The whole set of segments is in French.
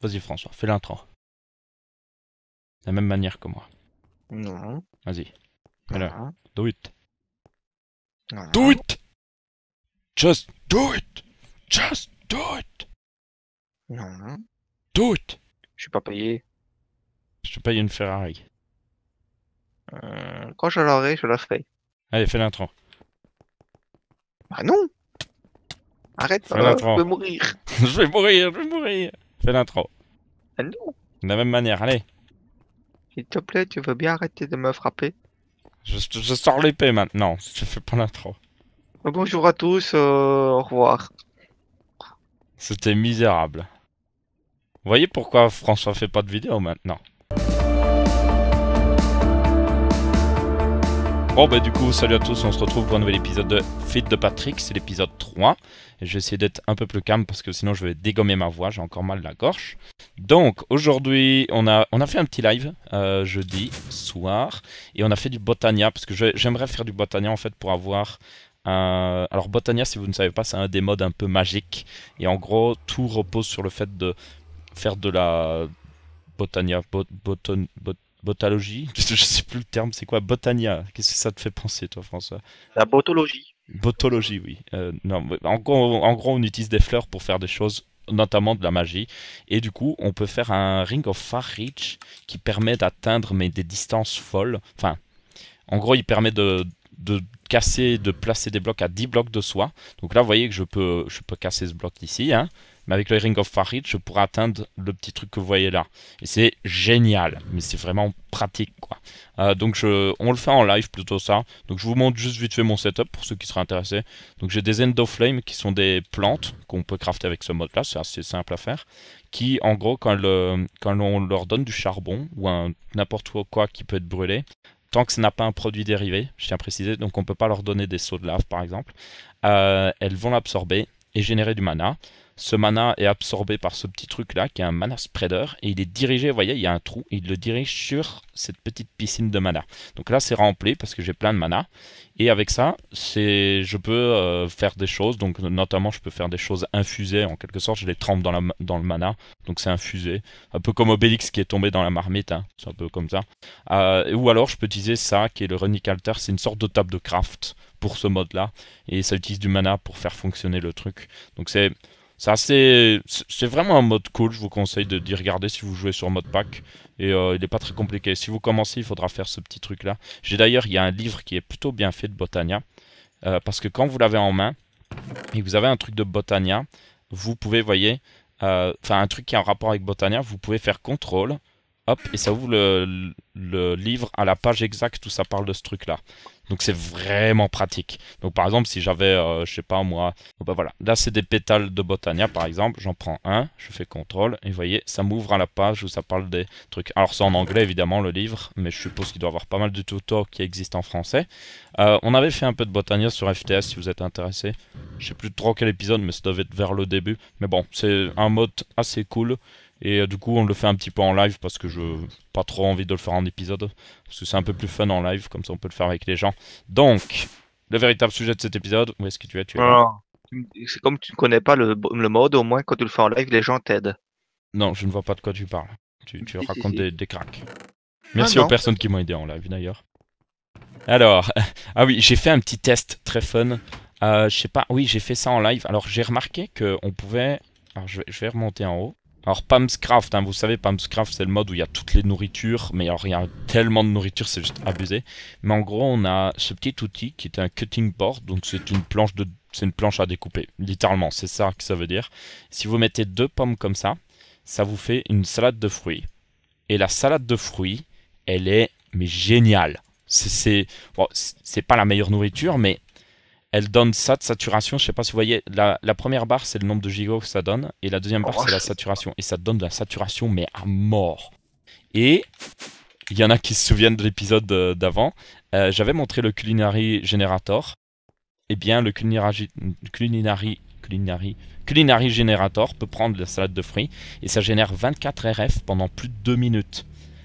Vas-y François, fais l'intro. De la même manière que moi. Non. Vas-y. Alors, do it. Do it! Just do it! Just do it! Non. Do it! Je suis pas payé. Je te payé une Ferrari. Euh, quand je l'aurai, je la ferai. Allez, fais l'intro. Ah non Arrête, ça je vais mourir. je vais mourir, je vais mourir. Fais l'intro. Ah non De la même manière, allez. S'il te plaît, tu veux bien arrêter de me frapper Je, je sors l'épée maintenant, si tu fais pas l'intro. Bonjour à tous, euh, au revoir. C'était misérable. Vous voyez pourquoi François fait pas de vidéo maintenant Bon bah du coup, salut à tous, on se retrouve pour un nouvel épisode de Fit de Patrick, c'est l'épisode 3. Et je d'être un peu plus calme parce que sinon je vais dégommer ma voix, j'ai encore mal la gorge. Donc aujourd'hui, on a, on a fait un petit live euh, jeudi soir et on a fait du Botania parce que j'aimerais faire du Botania en fait pour avoir un... alors Botania, si vous ne savez pas, c'est un des modes un peu magique. Et en gros, tout repose sur le fait de faire de la Botania, bot, boton, Botalogie Je sais plus le terme, c'est quoi Botania Qu'est-ce que ça te fait penser, toi, François La botologie. Botologie, oui. Euh, non, en gros, on utilise des fleurs pour faire des choses notamment de la magie. Et du coup, on peut faire un Ring of Far Reach qui permet d'atteindre mais des distances folles. Enfin, en gros, il permet de, casser, de placer des blocs à 10 blocs de soi. Donc là, vous voyez que je peux, je peux casser ce bloc ici. Hein avec le Ring of Farid, je pourrais atteindre le petit truc que vous voyez là. Et c'est génial, mais c'est vraiment pratique quoi. Euh, donc on le fait en live plutôt ça. Donc je vous montre juste vite fait mon setup pour ceux qui seraient intéressés. Donc j'ai des end of flame qui sont des plantes qu'on peut crafter avec ce mode là, c'est assez simple à faire. Qui en gros quand, on leur donne du charbon ou n'importe quoi qui peut être brûlé, tant que ça n'a pas un produit dérivé, je tiens à préciser, donc on ne peut pas leur donner des sauts de lave par exemple, euh, elles vont l'absorber et générer du mana. Ce mana est absorbé par ce petit truc là, qui est un mana spreader, et il est dirigé, vous voyez, il y a un trou, il le dirige sur cette petite piscine de mana. Donc là, c'est rempli parce que j'ai plein de mana, et avec ça, je peux euh, faire des choses, donc notamment, je peux faire des choses infusées, en quelque sorte, je les trempe dans, le mana, donc c'est infusé, un peu comme Obélix qui est tombé dans la marmite, hein. c'est un peu comme ça. Euh, ou alors, je peux utiliser ça, qui est le Runic Altar, c'est une sorte de table de craft pour ce mode là, et ça utilise du mana pour faire fonctionner le truc. Donc c'est c'est vraiment un mode cool, je vous conseille de d'y regarder si vous jouez sur mode pack. Et euh, il n'est pas très compliqué. Si vous commencez, il faudra faire ce petit truc-là. J'ai d'ailleurs, il y a un livre qui est plutôt bien fait de Botania. Euh, parce que quand vous l'avez en main, et que vous avez un truc de Botania, vous pouvez, voyez, euh, enfin un truc qui a un rapport avec Botania, vous pouvez faire contrôle hop, et ça ouvre le, livre à la page exacte où ça parle de ce truc-là. Donc c'est vraiment pratique. Donc par exemple, si j'avais, euh, je sais pas moi, oh, bah voilà, là c'est des pétales de Botania par exemple, j'en prends un, je fais contrôle, et vous voyez, ça m'ouvre à la page où ça parle des trucs. Alors c'est en anglais évidemment le livre, mais je suppose qu'il doit avoir pas mal de tutos qui existent en français. Euh, on avait fait un peu de Botania sur FTS si vous êtes intéressé. Je sais plus trop quel épisode, mais ça devait être vers le début. Mais bon, c'est un mode assez cool et euh, du coup, on le fait un petit peu en live parce que je pas trop envie de le faire en épisode. Parce que c'est un peu plus fun en live, comme ça on peut le faire avec les gens. Donc, le véritable sujet de cet épisode, où est-ce que tu es, tu C'est comme tu ne connais pas le, le, mode, au moins quand tu le fais en live, les gens t'aident. Non, je ne vois pas de quoi tu parles. Tu, tu racontes des, des cracks. Merci aux personnes qui m'ont aidé en live d'ailleurs. Alors, ah oui, j'ai fait un petit test très fun. Euh, je sais pas, oui, j'ai fait ça en live. Alors, j'ai remarqué qu'on pouvait. Alors, je vais remonter en haut. Alors Pamscraft, Craft, hein, vous savez, Craft, c'est le mode où il y a toutes les nourritures, mais il y a tellement de nourriture, c'est juste abusé. Mais en gros, on a ce petit outil qui est un cutting board, donc c'est une planche de, c'est une planche à découper, littéralement, c'est ça que ça veut dire. Si vous mettez deux pommes comme ça, ça vous fait une salade de fruits. Et la salade de fruits, elle est mais géniale. C'est, c'est pas la meilleure nourriture, mais elle donne ça de saturation. Je sais pas si vous voyez, la, première barre, c'est le nombre de gigas que ça donne, et la deuxième barre, c'est la oh. saturation. Et ça donne de la saturation, mais à mort. Et il y en a qui se souviennent de l'épisode euh, d'avant. Euh, j'avais montré le Culinary Generator. Eh bien, le Culinary, culinary, culinary Generator peut prendre la salade de fruits et ça génère 24 RF pendant plus de 2 minutes.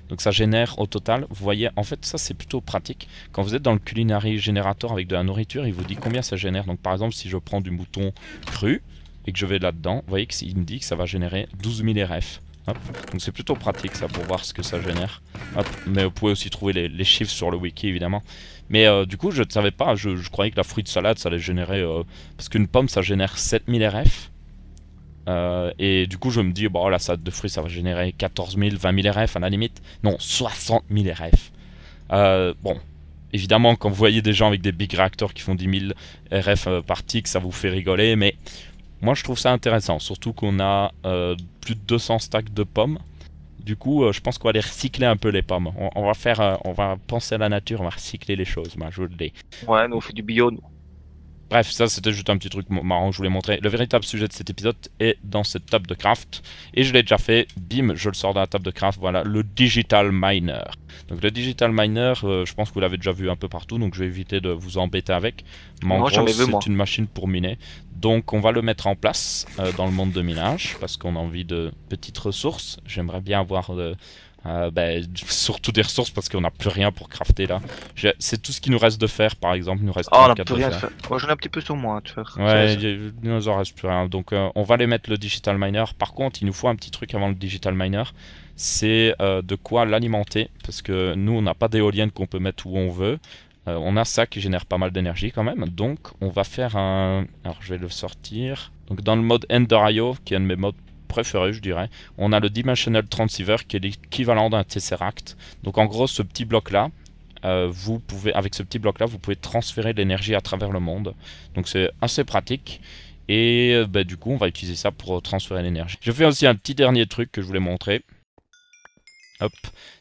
Donc ça génère au total, vous voyez, en fait ça c'est plutôt pratique. Quand vous êtes dans le culinary générateur avec de la nourriture, il vous dit combien ça génère. Donc par exemple si je prends du mouton cru et que je vais là-dedans, vous voyez qu'il me dit que ça va générer 12 000 RF. Donc c'est plutôt pratique ça pour voir ce que ça génère. Mais vous pouvez aussi trouver les, chiffres sur le wiki évidemment. Mais euh, du coup je ne savais pas, je, croyais que la fruit salade ça allait générer... Euh, parce qu'une pomme ça génère 7000 RF. Euh, et du coup, je me dis, bon, la salade de fruits, ça va générer 14 000, 20 000 RF à la limite. Non, 60 000 RF. bon, évidemment, quand vous voyez des gens avec des big réacteurs qui font 10 000 RF par tick, ça vous fait rigoler, mais moi je trouve ça intéressant, surtout qu'on a euh, plus de 200 stacks de pommes. Du coup, euh, je pense qu'on va aller recycler un peu les pommes. On, va faire, on va penser à la nature, on va recycler les choses, moi, je Ouais, nous on fait du bio, nous. Bref, ça c'était juste un petit truc marrant que je voulais montrer. Le véritable sujet de cet épisode est dans cette table de craft. Et je l'ai déjà fait, bim, je le sors dans la table de craft, voilà, le Digital Miner. Donc le Digital Miner, euh, je pense que vous l'avez déjà vu un peu partout, donc je vais éviter de vous embêter avec. Mais gros, c'est une machine pour miner. Donc on va le mettre en place euh, dans le monde de minage, parce qu'on a envie de petites ressources. J'aimerais bien avoir... Euh, euh, ben, surtout des ressources parce qu'on n'a plus rien pour crafter là. C'est tout ce qu'il nous reste de faire par exemple. nous reste oh, on a plus rien Moi j'en ai un petit peu sur moi. ouais, il nous en reste plus rien. Donc euh, on va les mettre le digital miner. Par contre, il nous faut un petit truc avant le digital miner. C'est euh, de quoi l'alimenter parce que nous on n'a pas d'éolienne qu'on peut mettre où on veut. on a ça qui génère pas mal d'énergie quand même. Donc on va faire un. Alors je vais le sortir. Donc dans le mode IO qui est un de mes modes préféré, je dirais. On a le Dimensional Transceiver qui est l'équivalent d'un Tesseract. Donc en gros, ce petit bloc là, euh, vous pouvez, avec ce petit bloc là, vous pouvez transférer l'énergie à travers le monde. Donc c'est assez pratique. Et euh, bah, du coup, on va utiliser ça pour transférer l'énergie. Je fais aussi un petit dernier truc que je voulais montrer. Hop,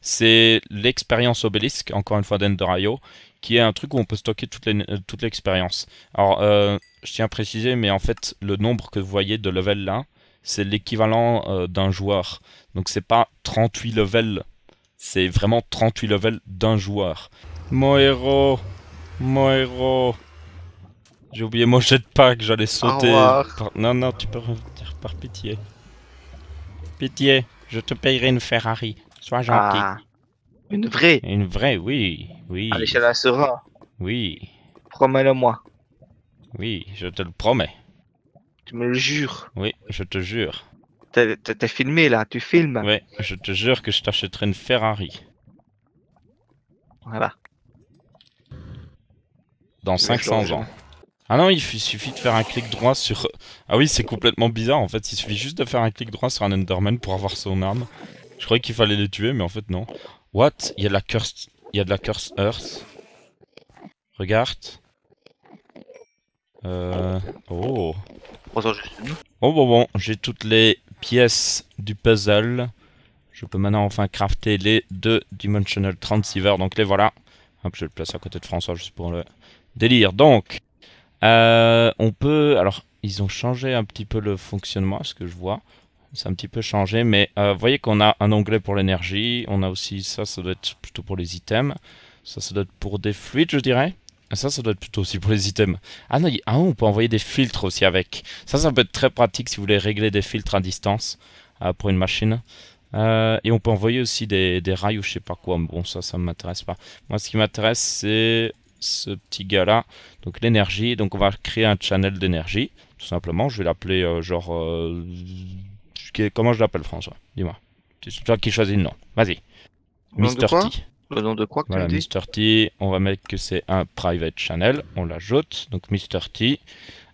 c'est l'expérience obélisque, encore une fois d'Enderio, qui est un truc où on peut stocker toute l'expérience. Alors, euh, je tiens à préciser, mais en fait, le nombre que vous voyez de level là, c'est l'équivalent euh, d'un joueur. Donc c'est pas 38 levels, c'est vraiment 38 levels d'un joueur. Mon héros, mon héros. J'ai oublié mon jetpack, j'allais sauter. Non, non, tu peux revenir par pitié. Pitié, je te payerai une Ferrari. Sois ah. gentil. une vraie Une vraie, oui. oui. Allez chez la Sera. Oui. Promets-le-moi. Oui, je te le promets. Tu me le jures Oui, je te jure. T'es filmé là, tu filmes Oui, je te jure que je t'achèterai une Ferrari. Voilà. Dans 500 ans. Ah non, il suffit de faire un clic droit sur... Ah oui, c'est complètement bizarre en fait, il suffit juste de faire un clic droit sur un Enderman pour avoir son arme. Je croyais qu'il fallait les tuer, mais en fait non. What Il y a de la Curse Il y de la curse Earth. Regarde. Euh... Oh Oh bon bon, j'ai toutes les pièces du puzzle. Je peux maintenant enfin crafter les deux Dimensional Transceiver, donc les voilà. Hop, je vais le placer à côté de François juste pour le délire. Donc, euh, on peut... Alors, ils ont changé un petit peu le fonctionnement, ce que je vois. C'est un petit peu changé, mais euh, voyez qu'on a un onglet pour l'énergie. On a aussi ça, ça doit être plutôt pour les items. Ça, ça doit être pour des fluides, je dirais. Ah, ça, ça doit être plutôt aussi pour les items. Ah non, ah, on peut envoyer des filtres aussi avec. Ça, ça peut être très pratique si vous voulez régler des filtres à distance euh, pour une machine. Euh, et on peut envoyer aussi des, des rails ou je sais pas quoi. Bon, ça, ça m'intéresse pas. Moi, ce qui m'intéresse, c'est ce petit gars-là. Donc l'énergie. Donc on va créer un channel d'énergie, tout simplement. Je vais l'appeler euh, genre... comment je l'appelle, François Dis-moi. C'est toi qui choisis le nom. Vas-y. Mister T. Le nom de quoi que Mister T, on va mettre que c'est un private channel, on l'ajoute, donc Mr. T.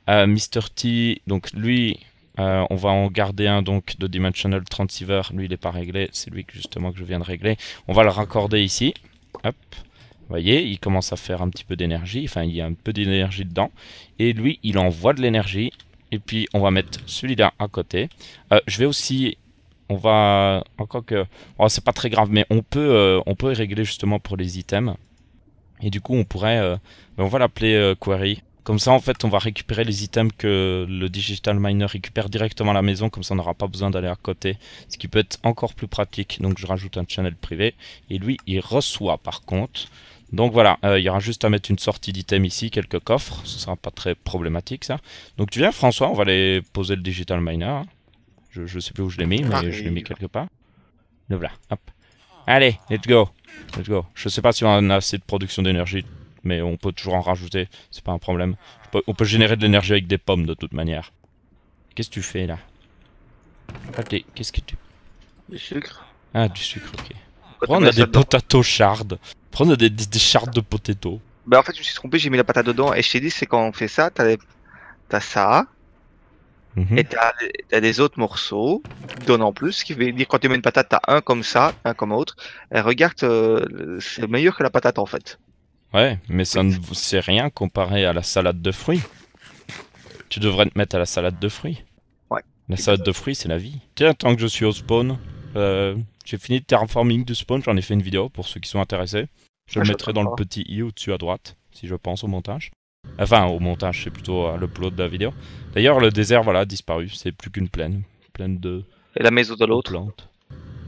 Euh, Mister T, donc lui, euh, on va en garder un donc de Dimensional Transceiver, lui il n'est pas réglé, c'est lui justement que je viens de régler. On va le raccorder ici, hop, vous voyez, il commence à faire un petit peu d'énergie, enfin il y a un peu d'énergie dedans, et lui il envoie de l'énergie, et puis on va mettre celui-là à côté. Euh, je vais aussi on va encore que oh, c'est pas très grave, mais on peut euh, on peut y régler justement pour les items. Et du coup, on pourrait euh, ben, on va l'appeler euh, query. Comme ça, en fait, on va récupérer les items que le digital miner récupère directement à la maison. Comme ça, on n'aura pas besoin d'aller à côté, ce qui peut être encore plus pratique. Donc, je rajoute un channel privé et lui, il reçoit par contre. Donc voilà, il y aura juste à mettre une sortie d'item ici, quelques coffres, ce sera pas très problématique ça. Donc tu viens François, on va aller poser le digital miner. Je, je sais plus où je l'ai mis, mais je l'ai mis quelque part. Le voilà, hop. Allez, let's go. Let's go. Je sais pas si on a assez de production d'énergie, mais on peut toujours en rajouter, c'est pas un problème. on peut générer de l'énergie avec des pommes de toute manière. Qu'est-ce que tu fais là qu'est-ce que tu... Du sucre. Ah, du sucre, ok. Pourquoi on a des potato shards Pourquoi des, shards de potato Bah en fait je me suis trompé, j'ai mis la patate dedans et je t'ai dit c'est quand on fait ça, t'as ça, Mhm. Et t'as, as des autres morceaux qui en plus, ce qui veut dire quand tu mets une patate, t'as un comme ça, un comme autre. Et regarde, euh, c'est meilleur que la patate en fait. Ouais, mais ça ne c'est rien comparé à la salade de fruits. Tu devrais te mettre à la salade de fruits. Ouais. La salade de fruits, c'est la vie. Tiens, tant que je suis au spawn, euh, j'ai fini de terraforming du spawn, j'en ai fait une vidéo pour ceux qui sont intéressés. Je le ah, mettrai dans le petit i au-dessus à droite, si je pense au montage. Enfin, au montage, c'est plutôt euh, le plot de la vidéo. D'ailleurs, le désert, voilà, disparu. C'est plus qu'une plaine. Plaine de. Et la maison de l'autre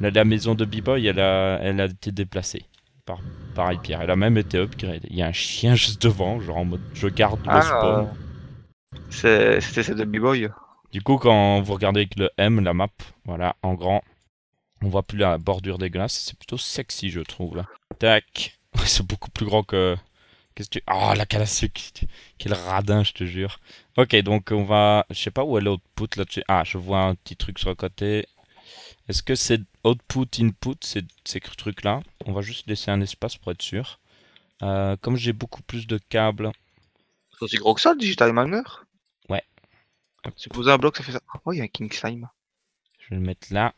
la, maison de B-Boy, elle a, elle a été déplacée. Par, pareil, Pierre. Elle a même été upgrade. Il y a un chien juste devant, genre en mode je garde le ah. spawn. C'était celle de B-Boy. Du coup, quand vous regardez avec le M, la map, voilà, en grand, on voit plus la bordure des glaces. C'est plutôt sexy, je trouve, là. Tac. C'est beaucoup plus grand que Qu'est-ce que tu. Oh, la canne Quel radin, je te jure. Ok, donc on va. Je sais pas où est l'output là-dessus. Ah, je vois un petit truc sur le côté. Est-ce que c'est output, input, ces, ces trucs-là On va juste laisser un espace pour être sûr. Euh, comme j'ai beaucoup plus de câbles. C'est aussi gros que ça, le Digital Miner Ouais. Si vous un bloc, ça fait ça. Oh, il y a un King Slime. Je vais le mettre là.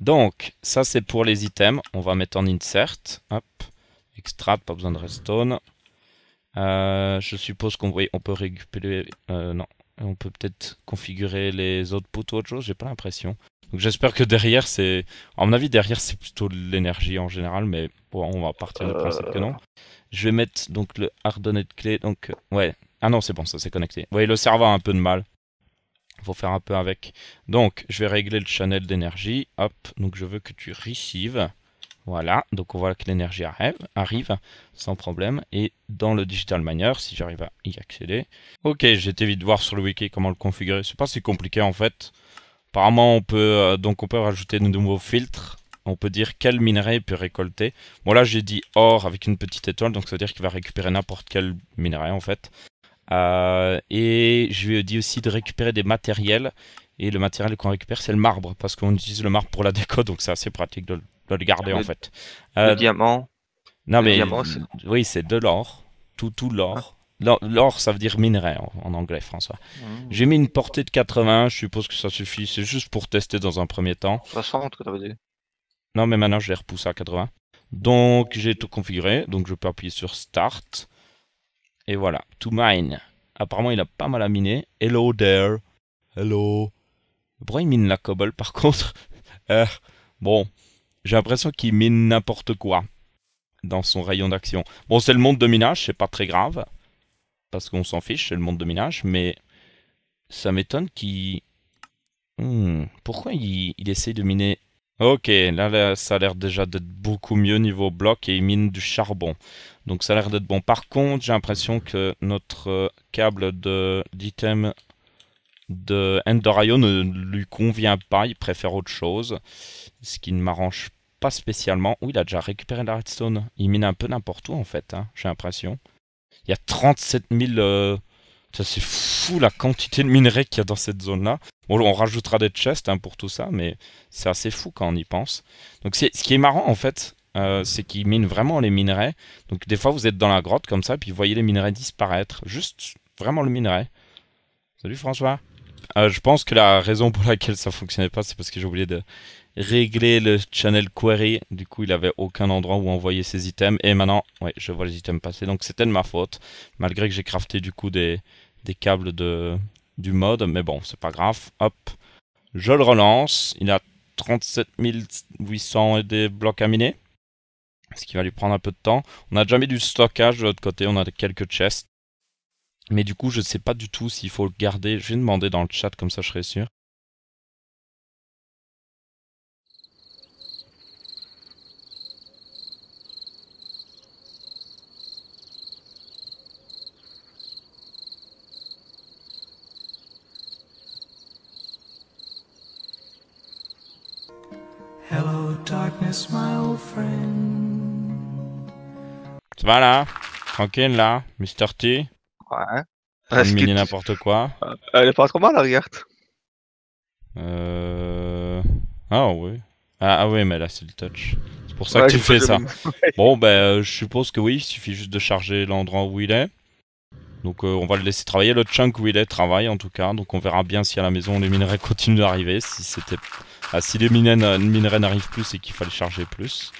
Donc, ça c'est pour les items. On va mettre en insert. Hop. Extra, pas besoin de redstone. Euh, je suppose qu'on on peut récupérer. Euh, non, on peut peut-être configurer les outputs ou autre chose. J'ai pas l'impression. Donc j'espère que derrière c'est, en mon avis derrière c'est plutôt l'énergie en général, mais bon, on va partir du principe que non. Je vais mettre donc le hard clé. Donc ouais. Ah non, c'est bon, ça c'est connecté. Vous voyez, le serveur a un peu de mal. Faut faire un peu avec. Donc, je vais régler le channel d'énergie. Hop, donc je veux que tu receives. Voilà, donc on voit que l'énergie arrive, arrive, sans problème. Et dans le Digital Miner, si j'arrive à y accéder. Ok, j'étais vite voir sur le wiki comment le configurer. C'est pas si compliqué en fait. Apparemment, on peut, euh, donc on peut rajouter de nouveaux filtres. On peut dire quel minerai il peut récolter. Bon là, j'ai dit or avec une petite étoile, donc ça veut dire qu'il va récupérer n'importe quel minerai en fait. Euh, et je lui ai dit aussi de récupérer des matériels. Et le matériel qu'on récupère, c'est le marbre, parce qu'on utilise le marbre pour la déco, donc c'est assez pratique de le le garder en fait. le euh, diamant. Non mais oui, c'est de l'or, tout tout l'or. Ah. L'or, ça veut dire minerai en, anglais, François. Mmh. J'ai mis une portée de 80, je suppose que ça suffit, c'est juste pour tester dans un premier temps. 60 que dit. Non, mais maintenant je l'ai repoussé à 80. Donc j'ai tout configuré, donc je peux appuyer sur Start. Et voilà, to mine. Apparemment il a pas mal à miner. Hello there. Hello. Pourquoi il mine la cobble par contre euh, Bon, j'ai l'impression qu'il mine n'importe quoi dans son rayon d'action. Bon, c'est le monde de minage, c'est pas très grave, parce qu'on s'en fiche, c'est le monde de minage, mais ça m'étonne qu'il... Hmm, pourquoi il, essaie de miner Ok, là, ça a l'air déjà d'être beaucoup mieux niveau bloc et il mine du charbon. Donc ça a l'air d'être bon. Par contre, j'ai l'impression que notre câble d'item de, de ne lui convient pas. Il préfère autre chose. Ce qui ne m'arrange pas pas spécialement. où il a déjà récupéré la redstone. Il mine un peu n'importe où en fait, hein, j'ai l'impression. Il y a 37 000... Euh, ça C'est fou la quantité de minerais qu'il y a dans cette zone-là. Bon, on rajoutera des chests hein, pour tout ça, mais c'est assez fou quand on y pense. Donc ce qui est marrant en fait, euh, c'est qu'il mine vraiment les minerais. Donc des fois vous êtes dans la grotte comme ça, puis vous voyez les minerais disparaître. Juste vraiment le minerai. Salut François. Euh, je pense que la raison pour laquelle ça fonctionnait pas, c'est parce que j'ai oublié de régler le channel query. Du coup, il avait aucun endroit où envoyer ses items. Et maintenant, ouais, je vois les items passer. Donc c'était de ma faute, malgré que j'ai crafté du coup des, des câbles de, du mode. Mais bon, c'est pas grave. Hop, je le relance. Il a 37 800 et des blocs à miner. Ce qui va lui prendre un peu de temps. On a déjà mis du stockage de l'autre côté. On a quelques chests. Mais du coup, je sais pas du tout s'il faut le garder. Je vais demander dans le chat, comme ça je serai sûr. C'est va là Tranquille là Mr. T Ouais. est n'importe quoi. Euh, elle est pas trop mal la, regarde. Euh... Ah oui. Ah, ah oui, mais là c'est le touch. C'est pour ça que tu fais ça. bon, ben euh, je suppose que oui, il suffit juste de charger l'endroit où il est. Donc euh, on va le laisser travailler. Le chunk où il est travaille en tout cas. Donc on verra bien si à la maison les minerais continuent d'arriver. Si c'était ah, si les minerais, euh, n'arrivent plus, c'est qu'il fallait charger plus.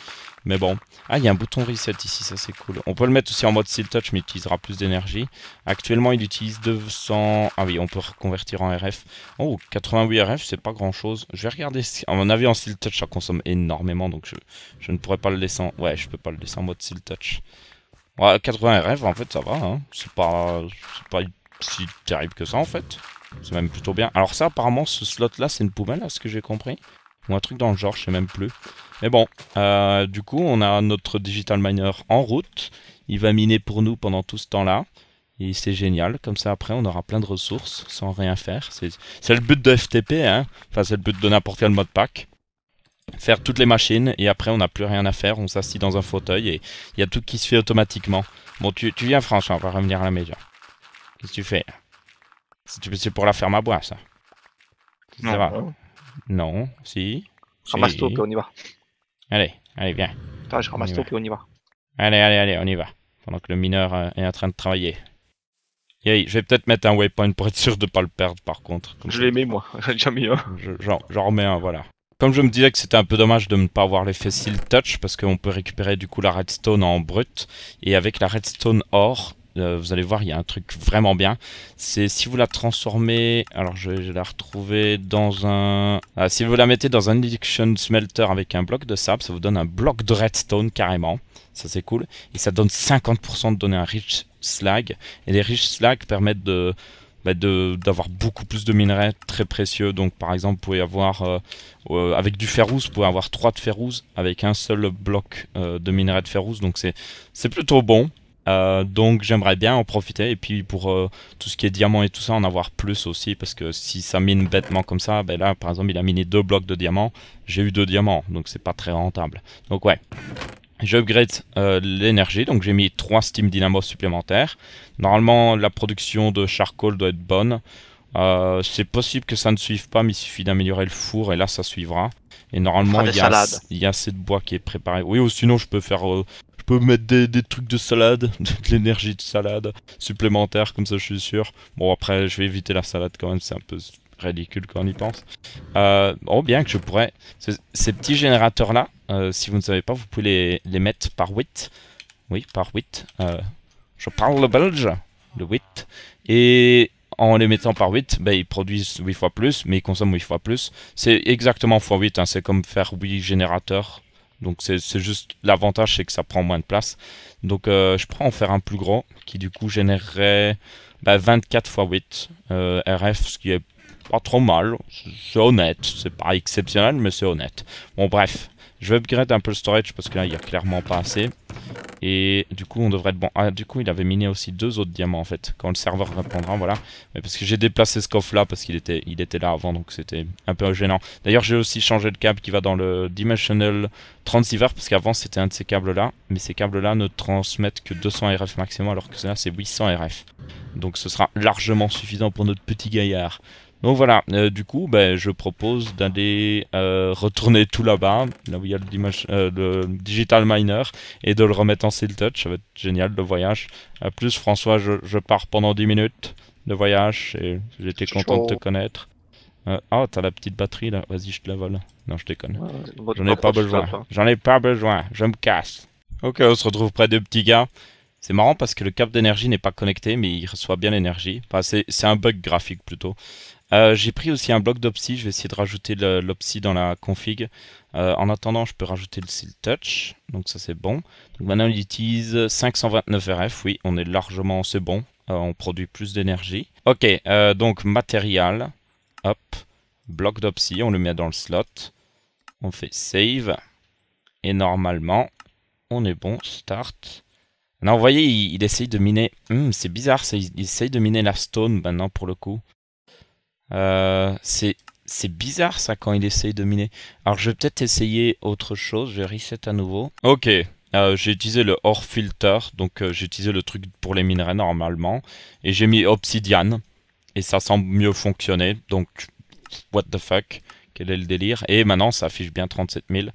Mais bon. Ah, il y a un bouton reset ici, ça c'est cool. On peut le mettre aussi en mode seal touch, mais il utilisera plus d'énergie. Actuellement, il utilise 200... Ah oui, on peut reconvertir en RF. Oh, 88 RF, c'est pas grand-chose. Je vais regarder... Si... À mon avis, en seal touch, ça consomme énormément, donc je, je ne pourrais pas le laisser en... Ouais, je peux pas le laisser en mode seal touch. 80 RF, en fait, ça va. Hein. C'est pas... C'est pas si terrible que ça, en fait. C'est même plutôt bien. Alors ça, apparemment, ce slot-là, c'est une poubelle, à ce que j'ai compris. Ou un truc dans le genre, je sais même plus. Mais bon, euh, du coup, on a notre Digital Miner en route. Il va miner pour nous pendant tout ce temps-là. Et c'est génial, comme ça après on aura plein de ressources sans rien faire. C'est le but de FTP, hein. Enfin, c'est le but de n'importe quel mode pack. Faire toutes les machines et après on n'a plus rien à faire, on s'assit dans un fauteuil et il y a tout qui se fait automatiquement. Bon, tu, tu viens, François, on va revenir à la maison. Qu'est-ce que tu fais c'est pour la ferme à bois, ça. Ça va. Ah non, si. Ramasse toi puis on y va. Allez, allez, viens. Attends, je ramasse toi puis on y va. Allez, allez, allez, on y va. Pendant que le mineur euh, est en train de travailler. Yay, je vais peut-être mettre un waypoint pour être sûr de pas le perdre, par contre. je l'ai mis, moi. J'en ai déjà mis un. J'en remets un, voilà. Comme je me disais que c'était un peu dommage de ne pas avoir l'effet Seal Touch, parce qu'on peut récupérer du coup la redstone en brut, et avec la redstone or, euh, vous allez voir, il y a un truc vraiment bien. C'est si vous la transformez, alors je, vais la retrouver dans un... Ah, si vous la mettez dans un Induction Smelter avec un bloc de sable, ça vous donne un bloc de redstone carrément. Ça c'est cool. Et ça donne 50% de donner un rich slag. Et les rich slag permettent bah, de d'avoir beaucoup plus de minerais très précieux. Donc par exemple, vous pouvez avoir euh, euh, avec du ferrous, vous pouvez avoir trois de ferrous avec un seul bloc de minerais de ferrous. Donc c'est plutôt bon. Euh, donc j'aimerais bien en profiter et puis pour euh, tout ce qui est diamant et tout ça en avoir plus aussi parce que si ça mine bêtement comme ça, ben là par exemple il a miné deux blocs de diamants, j'ai eu deux diamants donc c'est pas très rentable. Donc ouais, j'upgrade euh, l'énergie donc j'ai mis trois steam dynamo supplémentaires. Normalement la production de charcoal doit être bonne. c'est possible que ça ne suive pas mais il suffit d'améliorer le four et là ça suivra. Et normalement, il y, a, assez de bois qui est préparé. Oui, ou sinon, je peux faire peut mettre des, trucs de salade, de l'énergie de salade supplémentaire, comme ça je suis sûr. Bon, après, je vais éviter la salade quand même, c'est un peu ridicule quand on y pense. Euh, oh, bien que je pourrais. Ces, petits générateurs-là, euh, si vous ne savez pas, vous pouvez les, mettre par 8. Oui, par 8. Euh, je parle le belge, le 8. Et en les mettant par 8, ben ils produisent 8 fois plus, mais ils consomment 8 fois plus. C'est exactement x 8, hein. c'est comme faire 8 générateurs donc c'est juste l'avantage, c'est que ça prend moins de place. Donc euh, je prends en faire un plus grand qui du coup générerait 24 x 8 RF, ce qui est pas trop mal. C'est honnête, c'est pas exceptionnel, mais c'est honnête. Bon bref, je vais upgrade un peu le storage parce que là, il n'y a clairement pas assez. Et du coup, on devrait être bon. Ah, du coup, il avait miné aussi deux autres diamants en fait. Quand le serveur répondra, voilà. Mais parce que j'ai déplacé ce coffre là parce qu'il était, il était là avant, donc c'était un peu gênant. D'ailleurs, j'ai aussi changé le câble qui va dans le Dimensional Transceiver parce qu'avant c'était un de ces câbles là. Mais ces câbles là ne transmettent que 200 RF maximum alors que là c'est 800 RF. Donc ce sera largement suffisant pour notre petit gaillard. Donc voilà, euh, du coup, ben, je propose d'aller euh, retourner tout là-bas, là où il y a euh, le, Digital Miner, et de le remettre en Seal Touch. Ça va être génial le voyage. A plus, François, je, pars pendant 10 minutes de voyage et j'étais content de te connaître. Ah, oh, t'as la petite batterie là, vas-y, je te la vole. Non, je déconne. J'en ai pas besoin. Hein. J'en ai pas besoin, je me casse. Ok, on se retrouve près de petits gars. C'est marrant parce que le cap d'énergie n'est pas connecté, mais il reçoit bien l'énergie. Enfin, c'est un bug graphique plutôt. Euh, j'ai pris aussi un bloc d'opsy, je vais essayer de rajouter l'opsy dans la config. Euh, en attendant, je peux rajouter le seal touch, donc ça c'est bon. Donc maintenant il utilise 529 RF, oui, on est largement, c'est bon, euh, on produit plus d'énergie. Ok, donc matériel, hop, bloc d'opsy, on le met dans le slot, on fait save, et normalement, on est bon, start. Non, vous voyez, il, essaye de miner. Hmm, c'est bizarre, il, essaye de miner la stone maintenant pour le coup. Euh, c'est c'est bizarre ça quand il essaye de miner. Alors je vais peut-être essayer autre chose, je vais reset à nouveau. Ok, euh, j'ai utilisé le ore filter, donc euh, j'ai utilisé le truc pour les minerais normalement. Et j'ai mis obsidian, et ça semble mieux fonctionner, donc what the fuck, quel est le délire. Et maintenant ça affiche bien 37 000.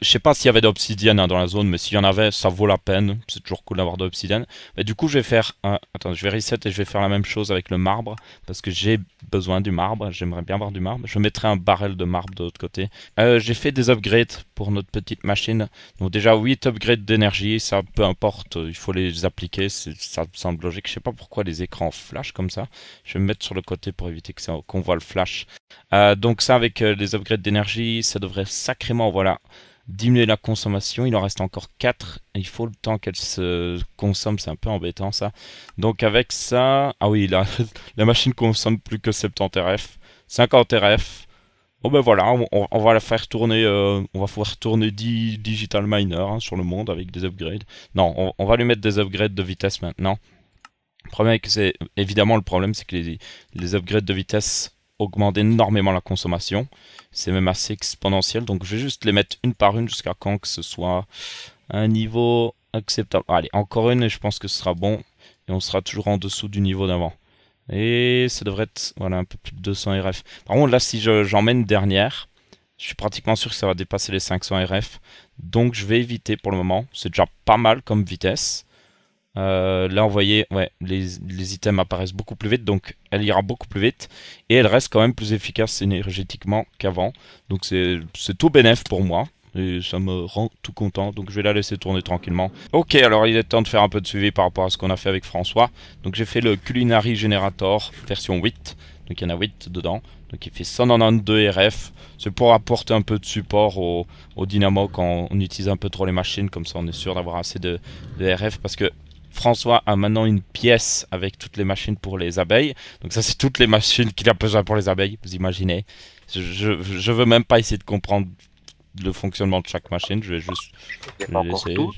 Je sais pas s'il y avait d'obsidienne hein, dans la zone, mais s'il y en avait, ça vaut la peine. C'est toujours cool d'avoir de l'obsidienne. Mais du coup, je vais faire... Un... Attends, je vais reset et je vais faire la même chose avec le marbre. Parce que j'ai besoin du marbre. J'aimerais bien avoir du marbre. Je mettrai un barrel de marbre de l'autre côté. Euh, j'ai fait des upgrades pour notre petite machine. Donc déjà, 8 upgrades d'énergie. Ça, peu importe. Il faut les appliquer. Ça semble logique. Je sais pas pourquoi les écrans flash comme ça. Je vais me mettre sur le côté pour éviter qu'on voit le flash. Euh, donc ça, avec euh, les upgrades d'énergie, ça devrait sacrément... Voilà diminuer la consommation. Il en reste encore 4. Il faut le temps qu'elle se consomme. C'est un peu embêtant ça. Donc avec ça... Ah oui, la, la machine consomme plus que 70 RF. 50 RF. Bon ben voilà, on, va la faire tourner... Euh, on va pouvoir tourner 10 Digital Miner hein, sur le monde avec des upgrades. Non, on, va lui mettre des upgrades de vitesse maintenant. Le problème, c'est évidemment le problème, c'est que les upgrades de vitesse augmente énormément la consommation. C'est même assez exponentiel. Donc je vais juste les mettre une par une jusqu'à quand que ce soit un niveau acceptable. Allez, encore une et je pense que ce sera bon. Et on sera toujours en dessous du niveau d'avant. Et ça devrait être voilà, un peu plus de 200 RF. Par contre là, si j'emmène une dernière, je suis pratiquement sûr que ça va dépasser les 500 RF. Donc je vais éviter pour le moment. C'est déjà pas mal comme vitesse. Euh, là, on voyait, ouais, les, les, items apparaissent beaucoup plus vite, donc elle ira beaucoup plus vite et elle reste quand même plus efficace énergétiquement qu'avant. Donc c'est tout bénéf pour moi. Et ça me rend tout content, donc je vais la laisser tourner tranquillement. Ok, alors il est temps de faire un peu de suivi par rapport à ce qu'on a fait avec François. Donc j'ai fait le Culinary Generator version 8, donc il y en a 8 dedans. Donc il fait 192 RF. C'est pour apporter un peu de support au, au dynamo quand on, utilise un peu trop les machines. Comme ça on est sûr d'avoir assez de, de, RF. Parce que François a maintenant une pièce avec toutes les machines pour les abeilles. Donc ça, c'est toutes les machines qu'il a besoin pour les abeilles, vous imaginez. Je ne veux même pas essayer de comprendre le fonctionnement de chaque machine, je vais juste... J'ai pas encore tout.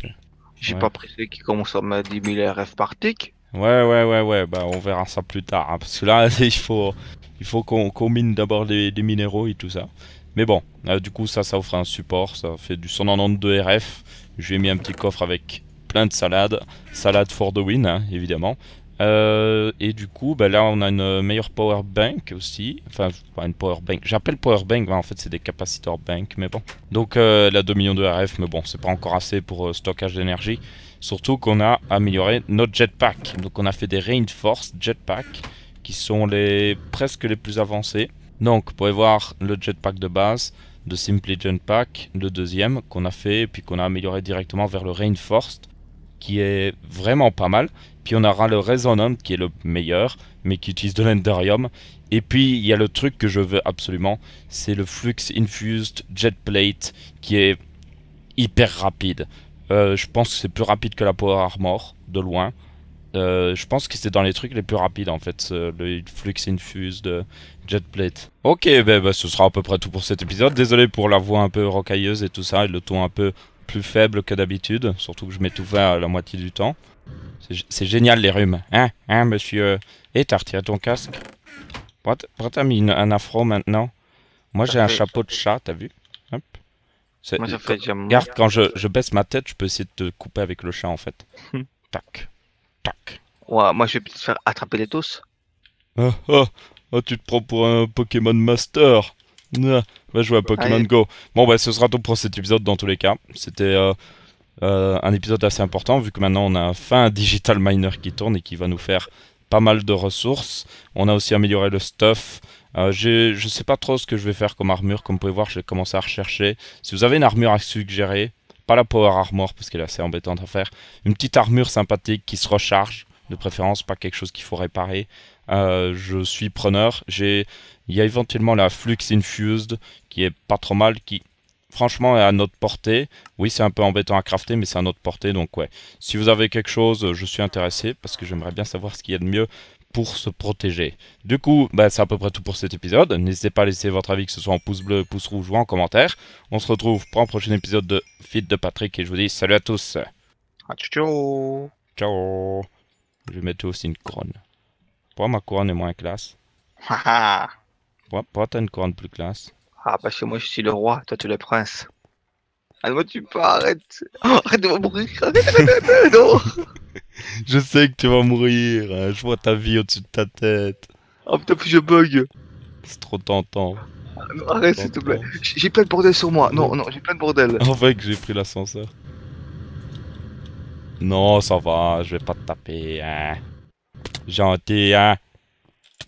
J'ai pas précisé qu'il commence à 10 000 RF par tick. Ouais, ouais, ouais, ouais, bah on verra ça plus tard. Hein, parce que là, il faut, il faut qu'on mine d'abord des, minéraux et tout ça. Mais bon, du coup, ça, ça offre un support, ça fait du 192 RF. Je lui ai mis un petit coffre avec de salade Salade for the win, hein, évidemment. Euh, et du coup, ben là, on a une meilleure power bank aussi. Enfin, une power bank. J'appelle power bank, en fait, c'est des capacitors bank, mais bon. Donc, euh, la 2 millions de RF, mais bon, c'est pas encore assez pour euh, stockage d'énergie. Surtout qu'on a amélioré notre jetpack. Donc, on a fait des reinforced jetpack qui sont les presque les plus avancés. Donc, vous pouvez voir le jetpack de base de Simply Jetpack, le deuxième qu'on a fait, puis qu'on a amélioré directement vers le Reinforced qui est vraiment pas mal. Puis on aura le Resonant qui est le meilleur, mais qui utilise de l'Enderium. Et puis il y a le truc que je veux absolument, c'est le Flux Infused Jet Plate qui est hyper rapide. Euh, je pense que c'est plus rapide que la Power Armor, de loin. Euh, je pense que c'est dans les trucs les plus rapides en fait, le flux Infused de plate. Ok, ben, ben, ce sera à peu près tout pour cet épisode. Désolé pour la voix un peu rocailleuse et tout ça, et le ton un peu plus faible que d'habitude, surtout que je à la moitié du temps. C'est génial les rhumes, hein, hein monsieur Et eh, t'as retiré ton casque Pourquoi t'as mis un afro maintenant Moi j'ai un chapeau de chat, t'as vu Hop. Moi, fait Regarde, quand je, je, baisse ma tête, je peux essayer de te couper avec le chat en fait. tac, tac. Ouais, moi je vais peut faire attraper les tous. Oh, oh, oh, tu te prends pour un Pokémon Master jouer à Pokémon Go. Bon, bah, ce sera tout pour cet épisode dans tous les cas. C'était euh, euh, un épisode assez important vu que maintenant on a enfin un digital miner qui tourne et qui va nous faire pas mal de ressources. On a aussi amélioré le stuff. Euh, je sais pas trop ce que je vais faire comme armure. Comme vous pouvez voir, j'ai commencé à rechercher. Si vous avez une armure à suggérer, pas la Power Armor parce qu'elle est assez embêtante à faire, une petite armure sympathique qui se recharge, de préférence pas quelque chose qu'il faut réparer. Euh, je suis preneur. J'ai, il y a éventuellement la Flux Infused qui est pas trop mal, qui franchement est à notre portée. Oui, c'est un peu embêtant à crafter, mais c'est à notre portée. Donc ouais, si vous avez quelque chose, je suis intéressé parce que j'aimerais bien savoir ce qu'il y a de mieux pour se protéger. Du coup, bah, c'est à peu près tout pour cet épisode. N'hésitez pas à laisser votre avis, que ce soit en pouce bleu, pouce rouge ou en commentaire. On se retrouve pour un prochain épisode de Feed de Patrick et je vous dis salut à tous. Ciao. Ciao. Je vais mettre aussi une couronne. Pourquoi ma couronne est moins classe. Haha. Pourquoi, t'as une couronne plus classe Ah, parce que moi je suis le roi, toi tu es le prince. Ah, moi tu pars, arrête Arrête de mourir Non Je sais que tu vas mourir, hein. je vois ta vie au-dessus de ta tête. Oh putain, plus je bug C'est trop tentant. arrête s'il te plaît. J'ai plein de bordel sur moi. Non, non, j'ai plein de bordel. En fait, j'ai pris l'ascenseur. Non, ça va, je vais pas te taper. Hein. J'ai un hein?